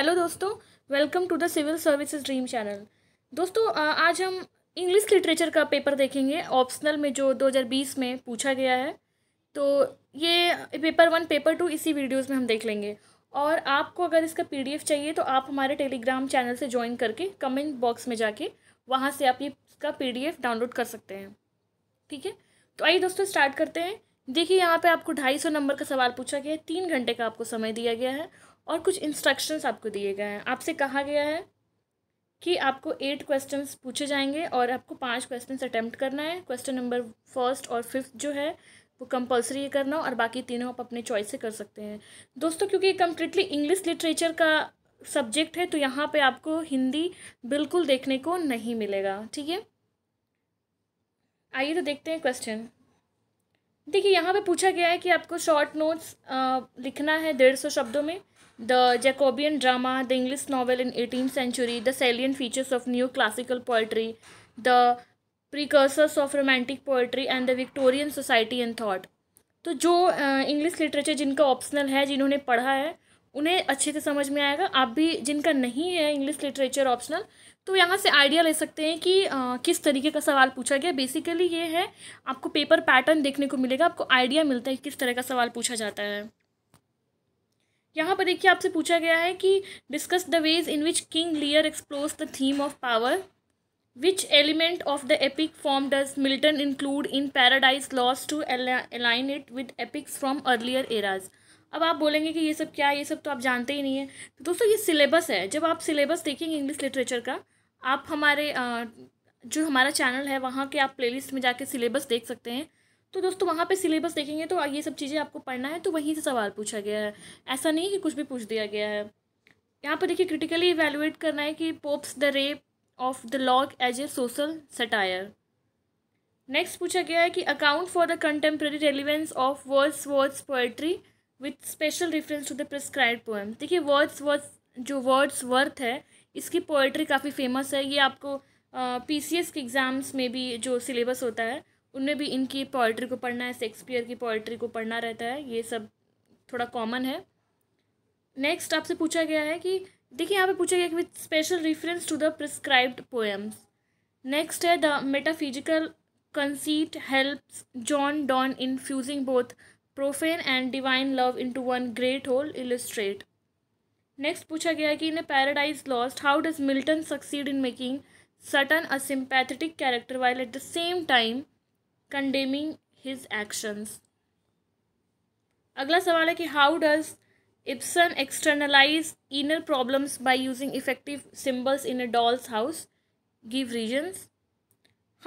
Hello दोस्तों welcome to the civil services dream channel दोस्तों आज हम इंग्लिश लिटरेचर का पेपर देखेंगे ऑप्शनल में जो 2020 में पूछा गया है तो ये पेपर वन पेपर टू इसी वीडियोस में हम देख लेंगे और आपको अगर इसका पीडीएफ चाहिए तो आप हमारे टेलीग्राम चैनल से ज्वाइन करके कमेंट बॉक्स में जाके वहाँ से आप ये इसका पी डाउनलोड कर सकते हैं ठीक है तो आइए दोस्तों स्टार्ट करते हैं देखिए यहाँ पे आपको ढाई सौ नंबर का सवाल पूछा गया है तीन घंटे का आपको समय दिया गया है और कुछ इंस्ट्रक्शंस आपको दिए गए हैं आपसे कहा गया है कि आपको एट क्वेश्चंस पूछे जाएंगे और आपको पांच क्वेश्चंस अटैम्प्ट करना है क्वेश्चन नंबर फर्स्ट और फिफ्थ जो है वो कंपलसरी करना और बाकी तीनों आप अपने चॉइस से कर सकते हैं दोस्तों क्योंकि कम्प्लीटली इंग्लिश लिटरेचर का सब्जेक्ट है तो यहाँ पे आपको हिंदी बिल्कुल देखने को नहीं मिलेगा ठीक है आइए तो देखते हैं क्वेश्चन देखिए यहाँ पे पूछा गया है कि आपको शॉर्ट नोट्स लिखना है डेढ़ सौ शब्दों में the Jacobean drama, the English novel in 18th century, the salient features of neoclassical poetry, the precursors of romantic poetry and the Victorian society and thought. तो जो इंग्लिश uh, लिटरेचर जिनका optional है जिन्होंने पढ़ा है उन्हें अच्छे से समझ में आएगा आप भी जिनका नहीं है इंग्लिश लिटरेचर ऑप्शनल तो यहाँ से आइडिया ले सकते हैं कि आ, किस तरीके का सवाल पूछा गया बेसिकली ये है आपको पेपर पैटर्न देखने को मिलेगा आपको आइडिया मिलता है किस तरह का सवाल पूछा जाता है यहाँ पर देखिए आपसे पूछा गया है कि discuss the ways in which King Lear explores the theme of power which element of the epic form does Milton include in Paradise Lost to align it with epics from earlier eras अब आप बोलेंगे कि ये सब क्या है ये सब तो आप जानते ही नहीं है तो दोस्तों ये सिलेबस है जब आप सिलेबस देखेंगे इंग्लिश लिटरेचर का आप हमारे जो हमारा चैनल है वहाँ के आप प्लेलिस्ट में जाके सिलेबस देख सकते हैं तो दोस्तों वहाँ पे सिलेबस देखेंगे तो ये सब चीज़ें आपको पढ़ना है तो वहीं से सवाल पूछा गया है ऐसा नहीं कि कुछ भी पूछ दिया गया है यहाँ पर देखिए क्रिटिकली इवेलुएट करना है कि Pope's the rape of the lock as a social satire next पूछा गया है कि account for the contemporary relevance of Wordsworth's poetry with special reference to the prescribed poem देखिए वर्ड्स वर्ड्स जो Wordsworth है इसकी poetry काफ़ी famous है ये आपको पी सी एस के एग्ज़ाम्स में भी जो सिलेबस होता है उनमें भी इनकी पोइट्री को पढ़ना है शेक्सपियर की पोइट्री को पढ़ना रहता है ये सब थोड़ा कॉमन है नेक्स्ट आपसे पूछा गया है कि देखिए यहाँ पे पूछा गया कि with special reference to the prescribed poems next है the metaphysical conceit helps John Donne in fusing both profane and divine love into one great whole illustrate next पूछा गया है कि in Paradise Lost how does Milton succeed in making Satan a sympathetic character while at the same time condemning his actions अगला सवाल है कि how does Ibsen externalize inner problems by using effective symbols in A Doll's House give reasons.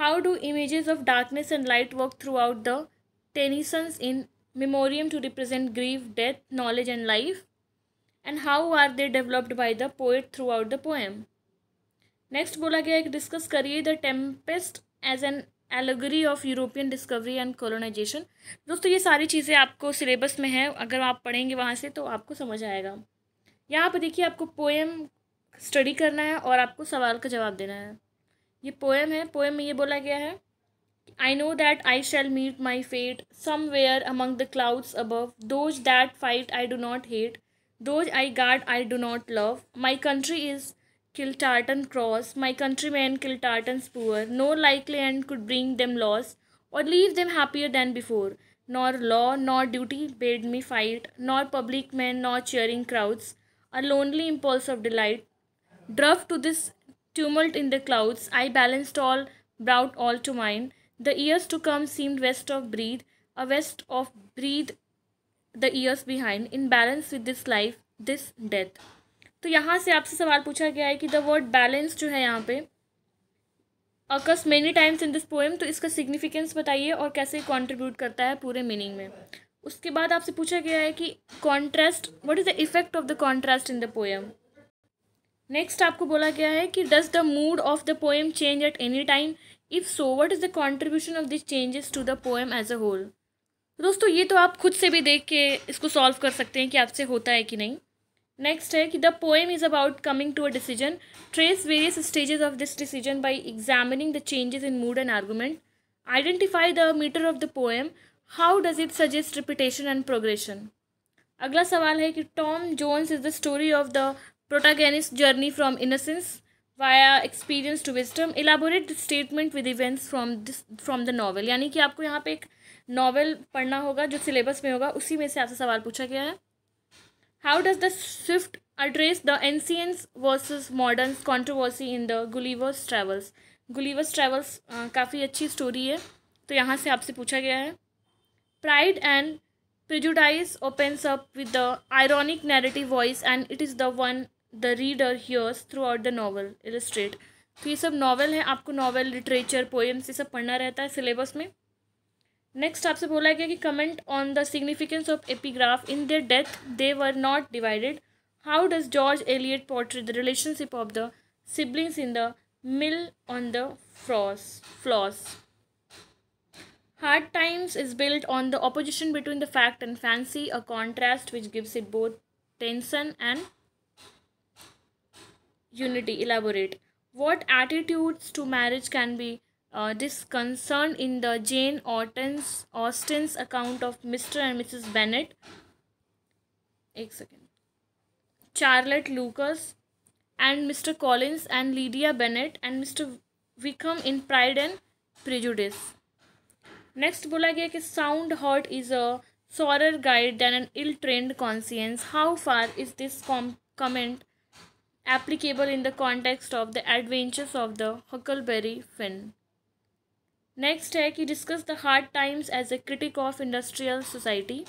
how do images of darkness and light work throughout the tennysons in memoriam to represent grief death knowledge and life and how are they developed by the poet throughout the poem next bola gaya hai discuss kariye the tempest as an allegory of European discovery and colonisation दोस्तों ये सारी चीज़ें आपको syllabus में है अगर आप पढ़ेंगे वहाँ से तो आपको समझ आएगा यहाँ पर देखिए आपको पोएम स्टडी करना है और आपको सवाल का जवाब देना है ये पोएम है पोएम में ये बोला गया है I know that I shall meet my fate somewhere among the clouds above those that fight I do not hate those I guard I do not love my country is Kiltartan cross, my countrymen Kiltartans poor, no likely end could bring them loss, or leave them happier than before. Nor law, nor duty bade me fight, nor public men, nor cheering crowds, a lonely impulse of delight. Druff to this tumult in the clouds, I balanced all, brought all to mind. The years to come seemed west of breathe, a west of breathe the years behind, in balance with this life, this death. तो यहाँ से आपसे सवाल पूछा गया है कि the word balance जो है यहाँ पे occurs many times in this poem तो इसका सिग्निफिकेंस बताइए और कैसे कॉन्ट्रीब्यूट करता है पूरे मीनिंग में उसके बाद आपसे पूछा गया है कि contrast what is the effect of the contrast in the poem next आपको बोला गया है कि does the mood of the poem change at any time if so what is the contribution of this changes to the poem as a whole दोस्तों ये तो आप खुद से भी देख के इसको सॉल्व कर सकते हैं कि आपसे होता है कि नहीं नेक्स्ट है कि the poem is about coming to a decision trace various stages of this decision by examining the changes in mood and argument identify the metre of the poem how does it suggest repetition and progression अगला सवाल है कि Tom Jones is the story of the protagonist's journey from innocence via experience to wisdom elaborate statement with events from this from the novel यानी कि आपको यहाँ पे एक नावल पढ़ना होगा जो सिलेबस में होगा उसी में से आपसे सवाल पूछा गया है how does the Swift address the ancients versus moderns controversy in the gulliver's travels gulliver's travels uh, काफ़ी अच्छी स्टोरी है तो यहाँ से आपसे पूछा गया है pride and prejudice opens up with the ironic narrative voice and it is the one the reader hears throughout the novel illustrate तो ये सब नावल हैं आपको नावल लिटरेचर पोएम्स ये सब पढ़ना रहता है सिलेबस में नेक्स्ट आपसे बोला गया कि comment on the significance of epigraph in their death they were not divided how does George Eliot portray the relationship of the siblings in the mill on the frost floss hard times is built on the opposition between the fact and fancy a contrast which gives it both tension and unity elaborate what attitudes to marriage can be uh, concern in the Jane Austen's, Austen's account of Mr. and Mrs. Bennet. Ek Charlotte Lucas and Mr. Collins and Lydia Bennet and Mr. Wickham in Pride and Prejudice. Next बोला गया कि sound heart is a sorer guide than an ill-trained conscience. How far is this com comment applicable in the context of the adventures of the Huckleberry Finn? Next है कि discuss the hard times as a critic of industrial society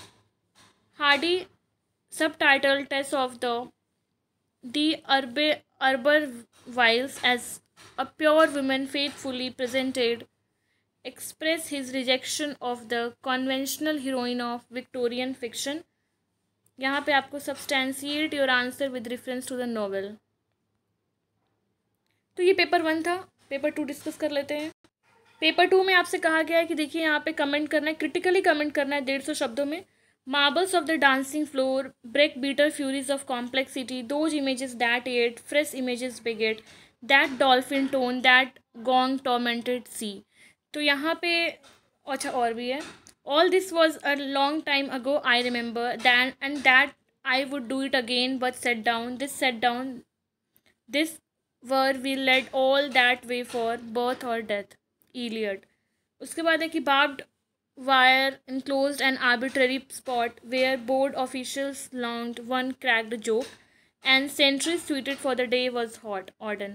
Hardy subtitle Tess of the d'Urbervilles as a pure woman faithfully presented express his rejection of the conventional heroine of Victorian fiction यहाँ पे आपको substantiate your answer with reference to the novel. तो ये paper one था paper two discuss कर लेते हैं paper two में आपसे कहा गया है कि देखिए यहाँ पे कमेंट करना है क्रिटिकली कमेंट करना है डेढ़ सौ शब्दों में marbles of the dancing floor break bitter furies of complexity those images that yet fresh images beget that dolphin torn that gong tormented sea तो यहाँ पे अच्छा और भी है all this was a long time ago I remember then and that I would do it again but set down this set down this were we led all that way for birth और death Iliad. उसके बाद है कि barbed wire enclose an arbitrary spot where bored officials lounged one cracked joke and sentries suited for the day was hot, Auden.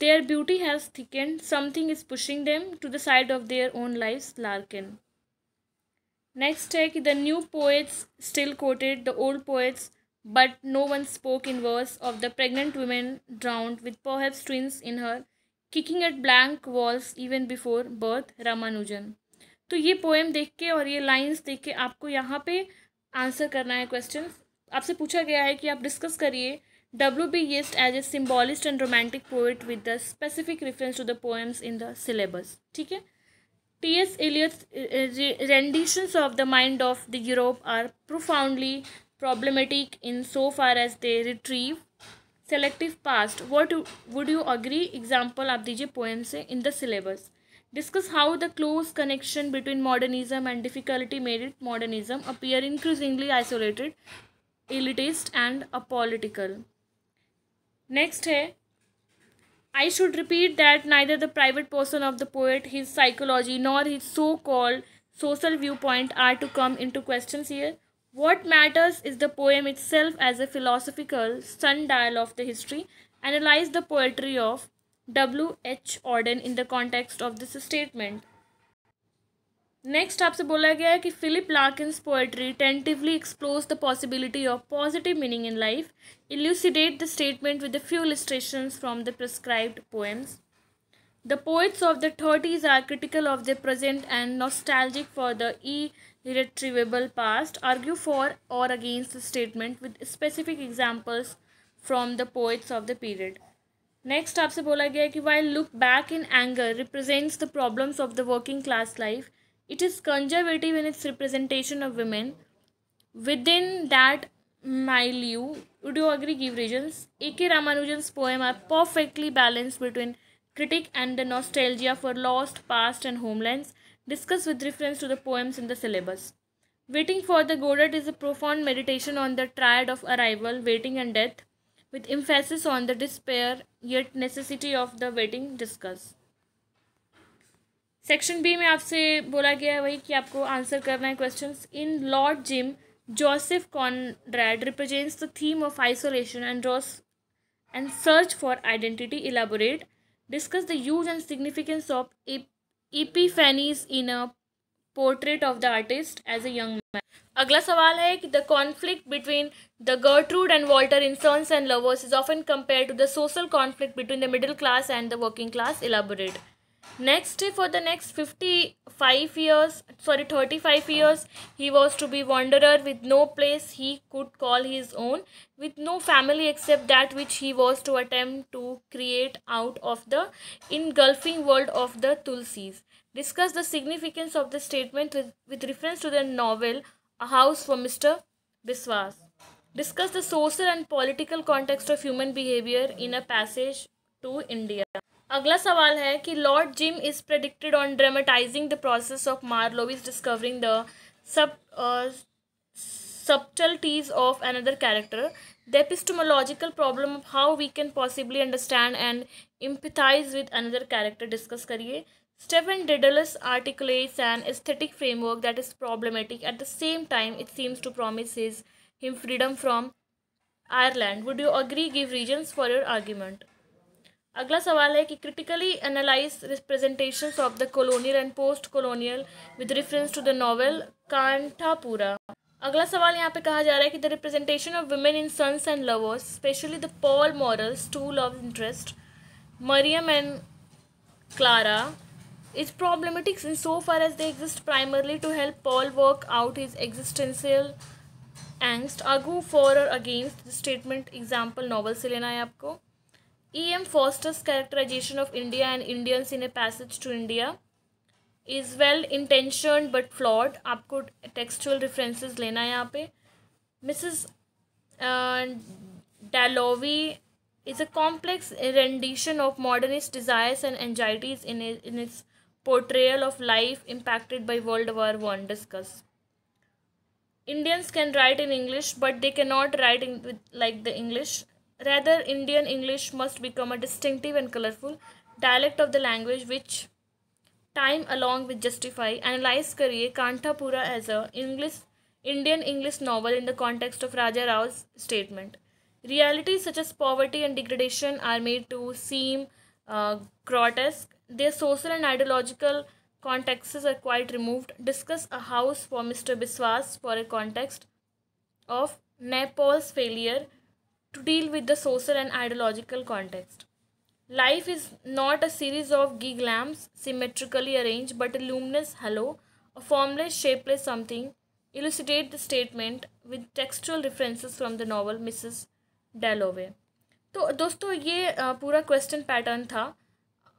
Their beauty has thickened, something is pushing them to the side of their own lives, Larkin. Next take the new poets still quoted the old poets, but no one spoke in verse of the pregnant woman drowned with perhaps twins in her kicking at blank walls even before birth Ramanujan तो ये poem देख के और ये lines देख के आपको यहाँ पे आंसर करना है क्वेश्चन आपसे पूछा गया है कि आप डिस्कस करिए डब्ल्यू बी येस्ट as a symbolist and romantic poet with the specific reference to the poems in the syllabus ठीक है T S Eliot's renditions of the mind of the Europe are profoundly problematic in so far as they retrieve Selective past. What would you agree example आप दीजिए poem से इन discuss how the close connection between modernism and difficulty made it modernism appear increasingly isolated elitist and apolitical next hai i should repeat that neither the private person of the poet his psychology nor his so called social viewpoint are to come into questions here what matters is the poem itself as a philosophical sundial of the history. Analyze the poetry of W. H. Auden in the context of this statement. Next, आपसे बोला गया है कि Philip Larkin's poetry tentatively explores the possibility of positive meaning in life. Elucidate the statement with a few illustrations from the prescribed poems. The poets of the 30s are critical of the present and nostalgic for the e Irretrievable past argue for or against the statement with specific examples from the poets of the period next आपसे बोला गया है कि while look back in anger represents the problems of the working class life it is conservative in its representation of women within that milieu would you agree give reasons ak ramanujan's poem are perfectly balanced between critic and the nostalgia for lost past and homelands discussed with reference to the poems in the syllabus. Waiting for the Godot is a profound meditation on the triad of arrival, waiting, and death, with emphasis on the despair yet necessity of the waiting discussed. Section B में आपसे बोला गया है वही कि आपको answer करना है questions in Lord Jim Joseph Conrad represents the theme of isolation and dross and search for identity elaborate discuss the use and significance of epiphanies in a portrait of the artist as a young man. अगला सवाल है कि the conflict between the Gertrude and Walter in and Lovers is often compared to the social conflict between the middle class and the working class. Elaborate next for the next 55 years sorry 35 years he was to be wanderer with no place he could call his own with no family except that which he was to attempt to create out of the engulfing world of the tulsis discuss the significance of the statement with, with reference to the novel a house for mr biswas discuss the social and political context of human behavior in a passage to india अगला सवाल है कि Lord Jim is predicated on dramatising the process of is discovering the sub subtleties of another character the epistemological problem of how we can possibly understand and empathise with another character discuss करिए Stephen Dedalus articulates and aesthetic framework that is problematic at the same time it seems to promise him freedom from Ireland would you agree give reasons for your argument अगला सवाल है कि critically analyse representations of the colonial and post colonial with reference to the novel Kanthapura अगला सवाल यहाँ पे कहा जा रहा है कि the representation of women in Sons and Lovers especially the Paul Morel stool of interest Miriam and Clara problematics in so far as they exist primarily to help Paul work out is existential angst for for और against statement example novel से लेना है आपको E.M. Foster's characterization of India and Indians in A Passage to India is well-intentioned but flawed. Aapko textual references lena yaha pe. Mrs. Uh, Dalovi is a complex rendition of modernist desires and anxieties in, its portrayal of life impacted by World War I discuss. Indians can write in English, but they cannot write in like the English. Rather, Indian English must become a distinctive and colorful dialect of the language which time along with justify analyze करिए कांठापुरा as a English Indian English novel in the context of Raja Rao's statement. Realities such as poverty and degradation are made to seem uh, grotesque. Their social and ideological contexts are quite removed. Discuss a house for Mr. Biswas for a context of Nepal's failure to deal with the social and ideological context. Life is not a series of gig lamps symmetrically arranged but a luminous halo, a formless, shapeless something. Elucidate the statement with textual references from the novel Mrs. Dalloway*. तो दोस्तों ये पूरा question pattern था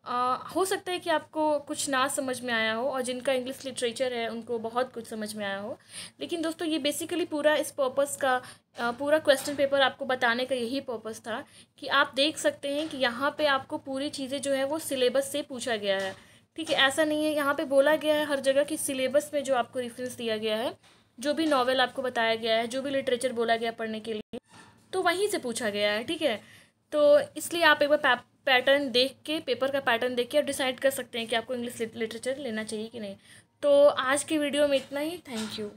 आ, हो सकता है कि आपको कुछ ना समझ में आया हो और जिनका इंग्लिश लिटरेचर है उनको बहुत कुछ समझ में आया हो लेकिन दोस्तों ये बेसिकली पूरा इस पर्पस का पूरा क्वेश्चन पेपर आपको बताने का यही पर्पस था कि आप देख सकते हैं कि यहाँ पे आपको पूरी चीज़ें जो है वो सिलेबस से पूछा गया है ठीक है ऐसा नहीं है यहाँ पर बोला गया है हर जगह कि सिलेबस में जो आपको रेफरेंस दिया गया है जो भी नॉवल आपको बताया गया है जो भी लिटरेचर बोला गया पढ़ने के लिए तो वहीं से पूछा गया है ठीक है तो इसलिए आप एक बार पैटर्न देख के पेपर का पैटर्न देख के आप डिसाइड कर सकते हैं कि आपको इंग्लिश लिटरेचर लेना चाहिए कि नहीं तो आज की वीडियो में इतना ही थैंक यू